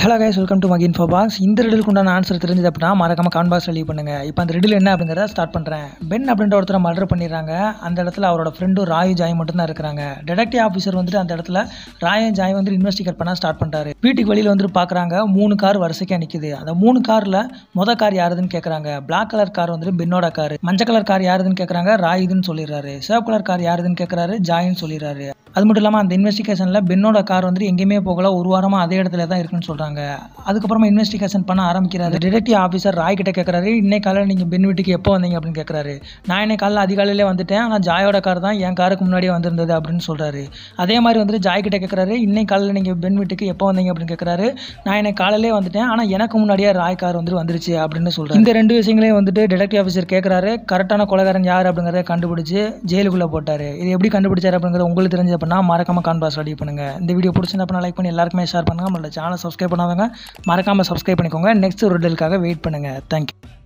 hello guys welcome to மகின் ஃபோர் பாக்ஸ் இந்த ரெடிலுக்கு உண்டான ஆன்சர் தெரிஞ்சது அப்படின்னா மறக்காமல் கான் பாக்ஸ் லீவ் பண்ணுங்க இப்போ அந்த ரெடில் என்ன அப்படிங்கிறத ஸ்டார்ட் பண்ணுறேன் பென் அப்படின்ற ஒருத்தர் மர்டர் பண்ணிடுறாங்க அந்த இடத்துல அவரோட ஃப்ரெண்டும் ராய் ஜாய் மட்டும் தான் இருக்கிறாங்க டெடக்டிவ் ஆஃபீஸர் வந்துட்டு அந்த இடத்துல ராய் ஜாய் வந்து இன்வெஸ்டிகேட் பண்ண ஸ்டார்ட் பண்ணுறாரு வீட்டுக்கு வெளியில் வந்துட்டு பார்க்குறாங்க மூணு கார் வரிசைக்காக நிற்கிது அந்த மூணு காரில் மொதல் கார் யாருதுன்னு கேட்குறாங்க பிளாக் கலர் கார் வந்துட்டு பென்னோட கார் மஞ்சள் கலர் கார் யாருதுன்னு கேட்குறாங்க ராயுதுன்னு சொல்லிடுறாரு சிவப்பு கலர் கார் யாருதுன்னு கேட்குறாரு ஜாயின்னு சொல்லிடுறாரு அது மட்டும் இல்லாமல் அந்த இன்வெஸ்டிகேஷனில் பென்னோட கார் வந்துட்டு எங்கேயுமே போகல ஒரு வாரமாக அதே இடத்துல தான் இருக்குன்னு சொல்கிறாங்க சொல்கிறாங்க அதுக்கப்புறமா இன்வெஸ்டிகேஷன் பண்ண ஆரம்பிக்கிறாரு டிடெக்டிவ் ஆஃபீஸர் ராய் கிட்ட கேட்குறாரு இன்னைக்கு காலையில் நீங்கள் பெண் வீட்டுக்கு எப்போ வந்தீங்க அப்படின்னு கேட்குறாரு நான் இன்னைக்கு காலையில் அதிகாலையிலே வந்துட்டேன் ஆனால் ஜாயோட கார் தான் என் காருக்கு முன்னாடியே வந்திருந்தது அப்படின்னு சொல்கிறாரு அதே மாதிரி வந்துட்டு ஜாய் கிட்ட கேட்குறாரு இன்னைக்கு காலையில் நீங்கள் பெண் வீட்டுக்கு எப்போ வந்தீங்க அப்படின்னு கேட்குறாரு நான் என்னை காலையிலே வந்துட்டேன் ஆனால் எனக்கு முன்னாடியே ராய் கார் வந்துட்டு வந்துருச்சு அப்படின்னு சொல்கிறேன் இந்த ரெண்டு விஷயங்களையும் வந்துட்டு டிடெக்டிவ் ஆஃபீஸர் கேட்குறாரு கரெக்டான கொலகாரன் யார் அப்படிங்கிறத கண்டுபிடிச்சி ஜெயிலுக்குள்ளே போட்டார் இது எப்படி கண்டுபிடிச்சார் அப்படிங்கிறது உங்களுக்கு தெரிஞ்சு அப்படின்னா மறக்காமல் கான்பாஸ் ரெடி பண்ணுங்கள் இந்த வீடியோ பிடிச்சிருந்தப்பனா லைக் பண்ணி எல்லாருக்குமே ஷேர் பண்ணுங்கள் நம்மளோட சேனல் சப்ஸ்கிரைப் பண்ணாதவங்க மறக்காமல் சப்ஸ்கிரைப் பண்ணிக்கோங்க நெக்ஸ்ட் ஒரு டெலுக்காக வெயிட் பண்ணுங்கள் தேங்க்யூ